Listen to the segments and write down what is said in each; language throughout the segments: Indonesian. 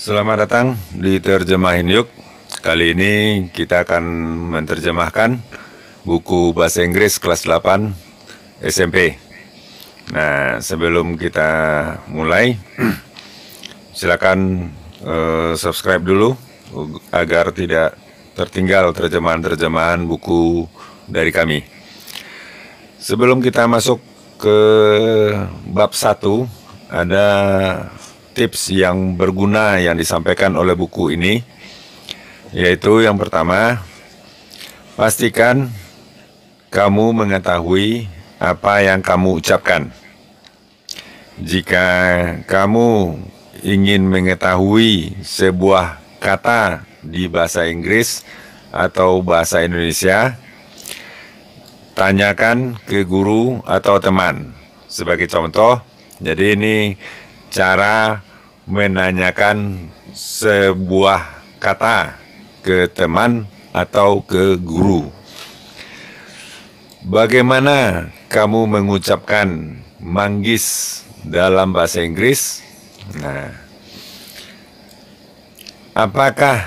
Selamat datang di Terjemahin Yuk. Kali ini kita akan menerjemahkan buku bahasa Inggris kelas 8 SMP. Nah, sebelum kita mulai, silakan uh, subscribe dulu agar tidak tertinggal terjemahan-terjemahan buku dari kami. Sebelum kita masuk ke bab 1, ada tips yang berguna yang disampaikan oleh buku ini yaitu yang pertama pastikan kamu mengetahui apa yang kamu ucapkan. Jika kamu ingin mengetahui sebuah kata di bahasa Inggris atau bahasa Indonesia, tanyakan ke guru atau teman. Sebagai contoh, jadi ini cara menanyakan sebuah kata ke teman atau ke guru. Bagaimana kamu mengucapkan manggis dalam bahasa Inggris? Nah, apakah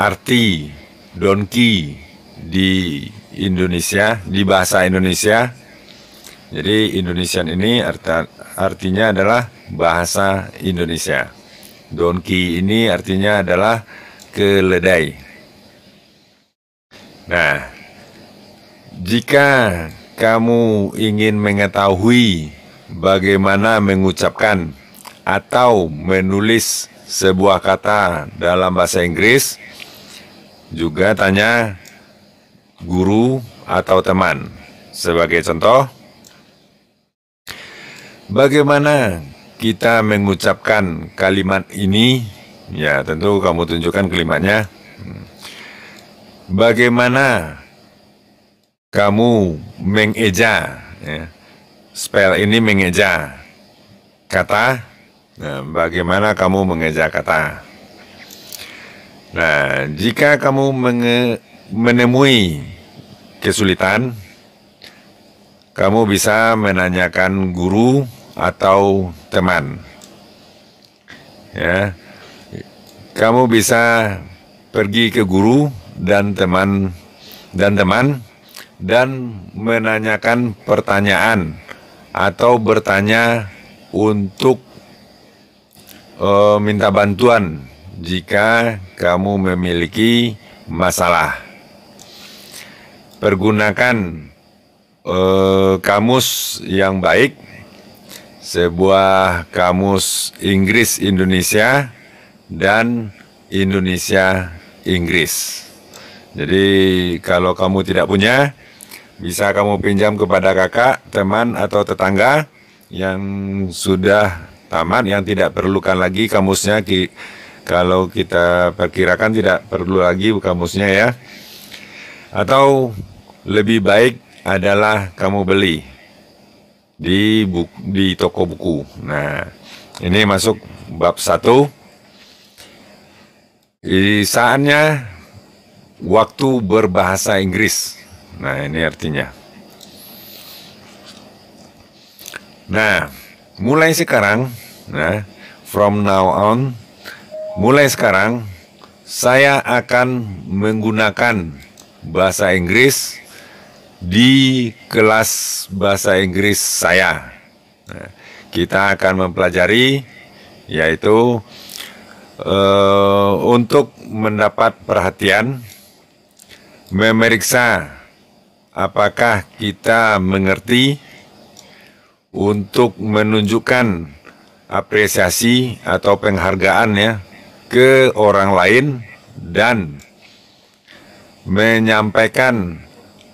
arti donkey di Indonesia, di bahasa Indonesia? Jadi Indonesian ini artinya adalah bahasa Indonesia. Donki ini artinya adalah keledai. Nah, jika kamu ingin mengetahui bagaimana mengucapkan atau menulis sebuah kata dalam bahasa Inggris, juga tanya guru atau teman. Sebagai contoh, bagaimana kita mengucapkan kalimat ini, ya tentu kamu tunjukkan kalimatnya. Bagaimana kamu mengeja, ya. spell ini mengeja kata, nah, bagaimana kamu mengeja kata. Nah, jika kamu menemui kesulitan, kamu bisa menanyakan guru atau teman. Ya. Kamu bisa pergi ke guru dan teman dan teman dan menanyakan pertanyaan atau bertanya untuk uh, minta bantuan jika kamu memiliki masalah. Pergunakan uh, kamus yang baik sebuah kamus Inggris Indonesia dan Indonesia Inggris. Jadi kalau kamu tidak punya, bisa kamu pinjam kepada kakak, teman atau tetangga yang sudah tamat yang tidak perlukan lagi kamusnya ki kalau kita perkirakan tidak perlu lagi kamusnya ya. Atau lebih baik adalah kamu beli di buku, di toko buku. Nah, ini masuk bab satu. Di saatnya waktu berbahasa Inggris. Nah, ini artinya. Nah, mulai sekarang, nah, from now on, mulai sekarang saya akan menggunakan bahasa Inggris di kelas bahasa Inggris saya. Nah, kita akan mempelajari yaitu uh, untuk mendapat perhatian memeriksa apakah kita mengerti untuk menunjukkan apresiasi atau penghargaan ya ke orang lain dan menyampaikan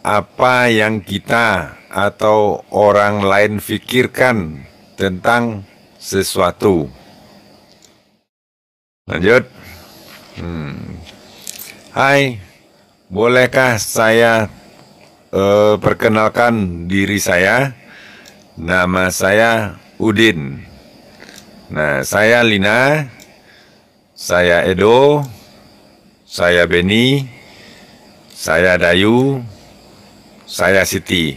apa yang kita atau orang lain pikirkan tentang sesuatu. Lanjut. Hmm. Hai, bolehkah saya uh, perkenalkan diri saya? Nama saya Udin. Nah, saya Lina, saya Edo, saya Beni, saya Dayu, saya Siti.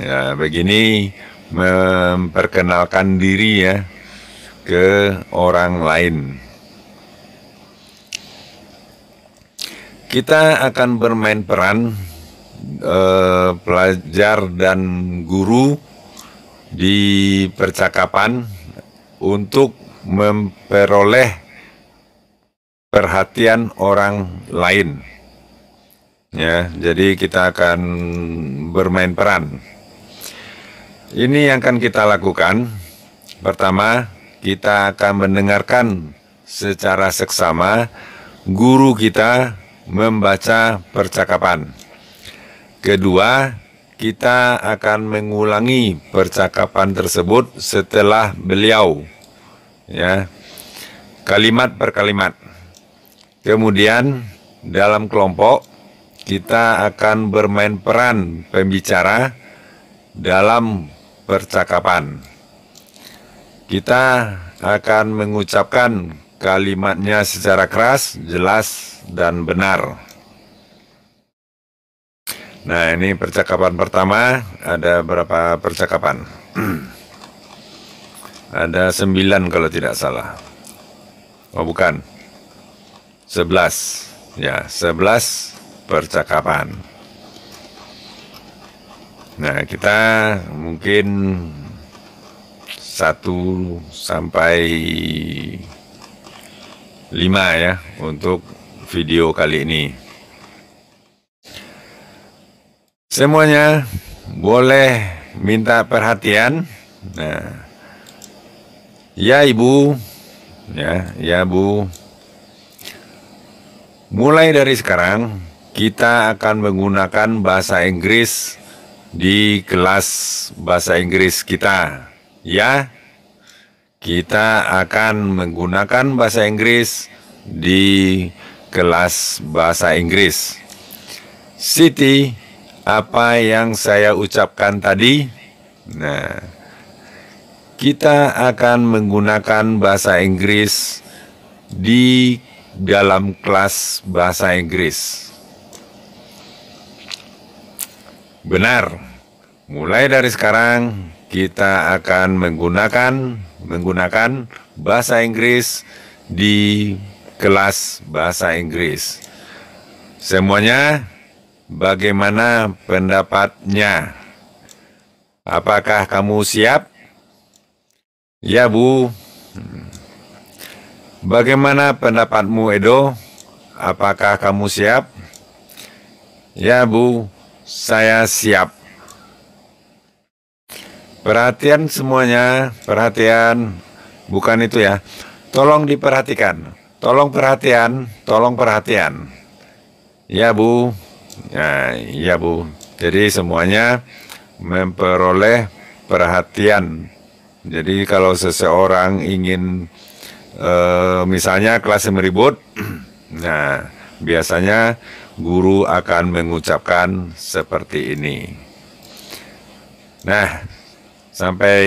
Ya, begini memperkenalkan diri ya ke orang lain. Kita akan bermain peran eh, pelajar dan guru di percakapan untuk memperoleh perhatian orang lain ya jadi kita akan bermain peran ini yang akan kita lakukan pertama kita akan mendengarkan secara seksama guru kita membaca percakapan kedua kita akan mengulangi percakapan tersebut setelah beliau ya kalimat per kalimat kemudian dalam kelompok kita akan bermain peran pembicara dalam percakapan. Kita akan mengucapkan kalimatnya secara keras, jelas, dan benar. Nah, ini percakapan pertama. Ada berapa percakapan? Ada sembilan kalau tidak salah. Oh, bukan. Sebelas. Ya, sebelas percakapan. Nah, kita mungkin satu sampai lima ya untuk video kali ini. Semuanya boleh minta perhatian. Nah, ya Ibu, ya, ya Bu. Mulai dari sekarang kita akan menggunakan bahasa Inggris di kelas bahasa Inggris kita. Ya, kita akan menggunakan bahasa Inggris di kelas bahasa Inggris. Siti, apa yang saya ucapkan tadi? Nah, kita akan menggunakan bahasa Inggris di dalam kelas bahasa Inggris. Benar. Mulai dari sekarang kita akan menggunakan menggunakan bahasa Inggris di kelas bahasa Inggris. Semuanya bagaimana pendapatnya? Apakah kamu siap? Ya, Bu. Bagaimana pendapatmu, Edo? Apakah kamu siap? Ya, Bu. Saya siap. Perhatian semuanya, perhatian. Bukan itu ya. Tolong diperhatikan. Tolong perhatian, tolong perhatian. Ya, Bu. Ya, ya Bu. Jadi semuanya memperoleh perhatian. Jadi kalau seseorang ingin eh, misalnya kelas meribut, nah biasanya guru akan mengucapkan seperti ini. Nah, sampai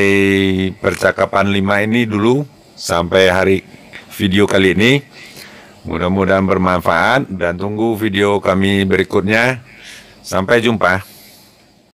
percakapan lima ini dulu sampai hari video kali ini. Mudah-mudahan bermanfaat dan tunggu video kami berikutnya. Sampai jumpa.